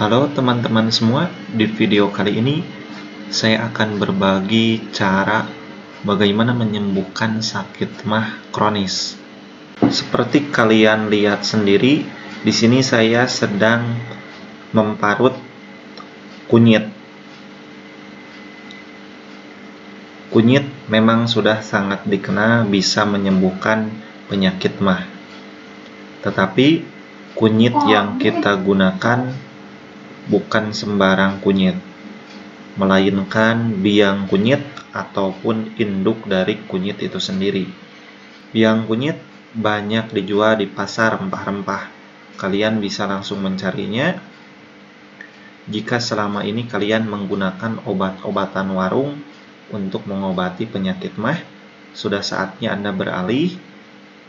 Halo teman-teman semua, di video kali ini saya akan berbagi cara bagaimana menyembuhkan sakit mah kronis. Seperti kalian lihat sendiri, di sini saya sedang memparut kunyit. Kunyit memang sudah sangat dikenal bisa menyembuhkan penyakit mah. Tetapi kunyit yang kita gunakan bukan sembarang kunyit, melainkan biang kunyit ataupun induk dari kunyit itu sendiri. Biang kunyit banyak dijual di pasar rempah-rempah. Kalian bisa langsung mencarinya jika selama ini kalian menggunakan obat-obatan warung untuk mengobati penyakit mah, sudah saatnya Anda beralih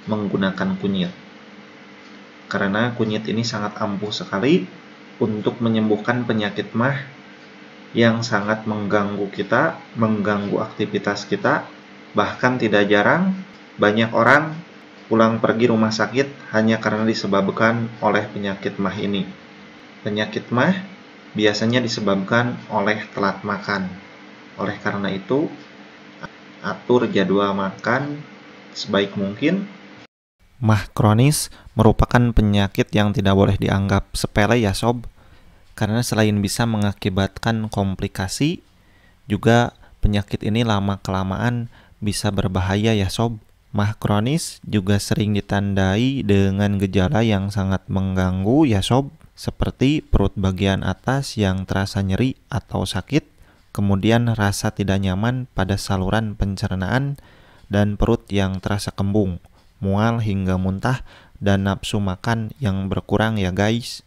menggunakan kunyit. Karena kunyit ini sangat ampuh sekali untuk menyembuhkan penyakit mah yang sangat mengganggu kita, mengganggu aktivitas kita, bahkan tidak jarang banyak orang pulang pergi rumah sakit hanya karena disebabkan oleh penyakit mah ini. Penyakit mah biasanya disebabkan oleh telat makan. Oleh karena itu, atur jadwal makan sebaik mungkin. Mah kronis merupakan penyakit yang tidak boleh dianggap sepele ya sob karena selain bisa mengakibatkan komplikasi, juga penyakit ini lama-kelamaan bisa berbahaya ya sob. Mah kronis juga sering ditandai dengan gejala yang sangat mengganggu ya sob, seperti perut bagian atas yang terasa nyeri atau sakit, kemudian rasa tidak nyaman pada saluran pencernaan, dan perut yang terasa kembung, mual hingga muntah, dan nafsu makan yang berkurang ya guys.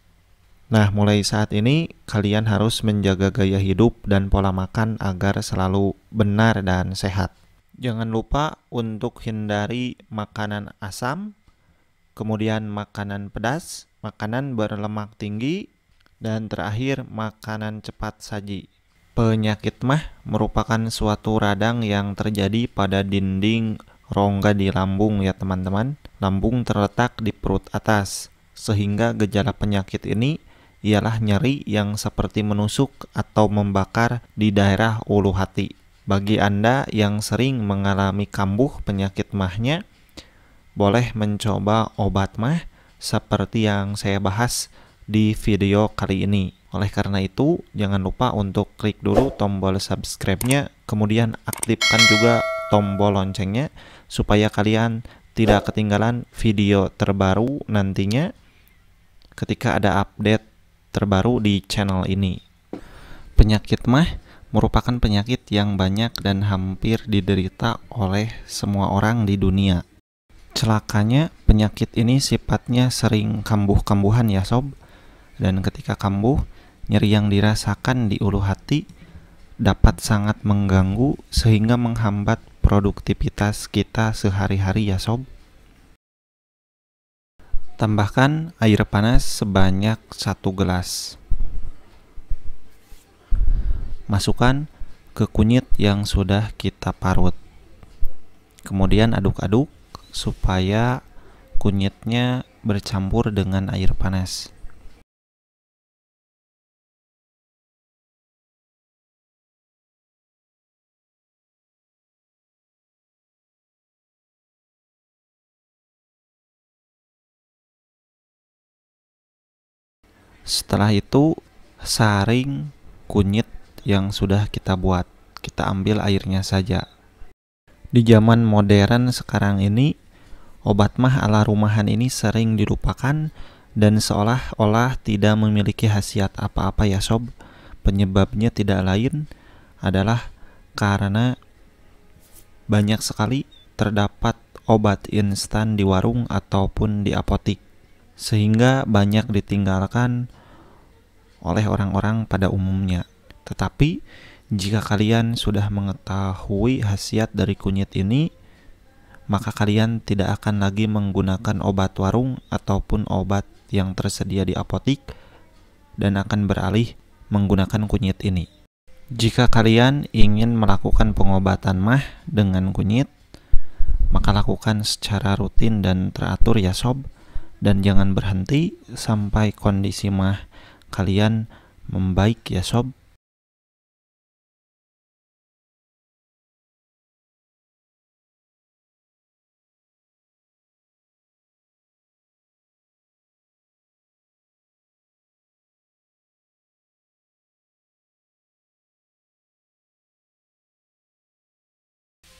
Nah, mulai saat ini kalian harus menjaga gaya hidup dan pola makan agar selalu benar dan sehat. Jangan lupa untuk hindari makanan asam, kemudian makanan pedas, makanan berlemak tinggi, dan terakhir makanan cepat saji. Penyakit mah merupakan suatu radang yang terjadi pada dinding rongga di lambung ya teman-teman. Lambung terletak di perut atas, sehingga gejala penyakit ini ialah nyeri yang seperti menusuk atau membakar di daerah ulu hati. Bagi Anda yang sering mengalami kambuh penyakit mahnya, boleh mencoba obat mah seperti yang saya bahas di video kali ini. Oleh karena itu, jangan lupa untuk klik dulu tombol subscribe-nya, kemudian aktifkan juga tombol loncengnya supaya kalian tidak ketinggalan video terbaru nantinya ketika ada update terbaru di channel ini. Penyakit mah merupakan penyakit yang banyak dan hampir diderita oleh semua orang di dunia. Celakanya, penyakit ini sifatnya sering kambuh-kambuhan ya sob. Dan ketika kambuh, nyeri yang dirasakan di ulu hati dapat sangat mengganggu sehingga menghambat produktivitas kita sehari-hari ya sob. Tambahkan air panas sebanyak satu gelas. Masukkan ke kunyit yang sudah kita parut. Kemudian aduk-aduk supaya kunyitnya bercampur dengan air panas. Setelah itu saring kunyit yang sudah kita buat. Kita ambil airnya saja. Di zaman modern sekarang ini, obat mah ala rumahan ini sering dilupakan dan seolah-olah tidak memiliki khasiat apa-apa ya sob. Penyebabnya tidak lain adalah karena banyak sekali terdapat obat instan di warung ataupun di apotik sehingga banyak ditinggalkan oleh orang-orang pada umumnya. Tetapi jika kalian sudah mengetahui khasiat dari kunyit ini, maka kalian tidak akan lagi menggunakan obat warung ataupun obat yang tersedia di apotik dan akan beralih menggunakan kunyit ini. Jika kalian ingin melakukan pengobatan mah dengan kunyit, maka lakukan secara rutin dan teratur ya sob dan jangan berhenti sampai kondisi mah kalian membaik ya sob.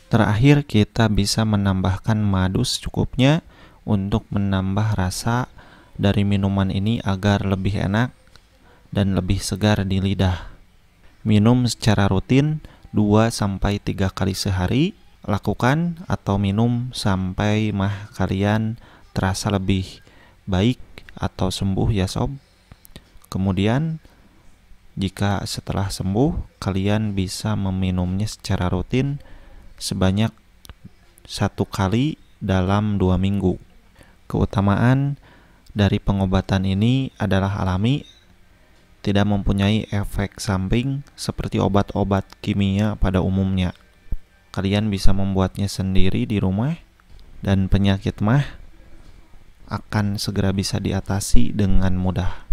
Terakhir kita bisa menambahkan madu secukupnya untuk menambah rasa dari minuman ini agar lebih enak dan lebih segar di lidah. Minum secara rutin 2 3 kali sehari. Lakukan atau minum sampai mah kalian terasa lebih baik atau sembuh ya sob. Kemudian jika setelah sembuh kalian bisa meminumnya secara rutin sebanyak satu kali dalam dua minggu. Keutamaan dari pengobatan ini adalah alami, tidak mempunyai efek samping seperti obat-obat kimia pada umumnya. Kalian bisa membuatnya sendiri di rumah, dan penyakit mah akan segera bisa diatasi dengan mudah.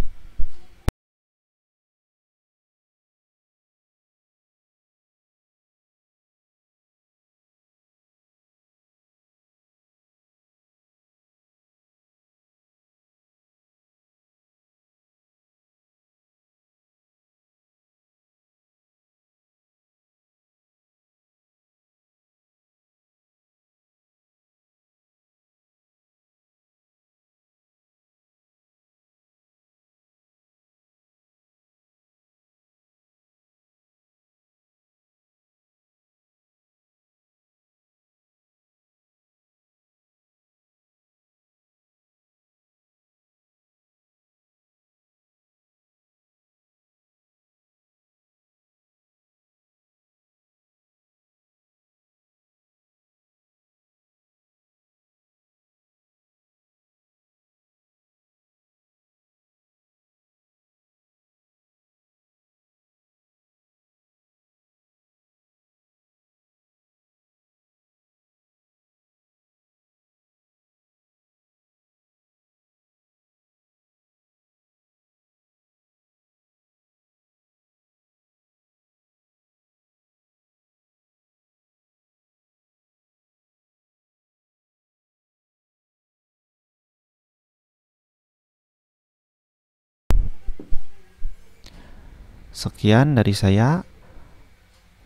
Sekian dari saya.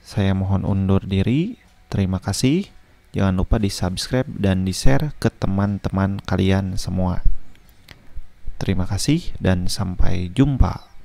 Saya mohon undur diri. Terima kasih. Jangan lupa di-subscribe dan di-share ke teman-teman kalian semua. Terima kasih dan sampai jumpa.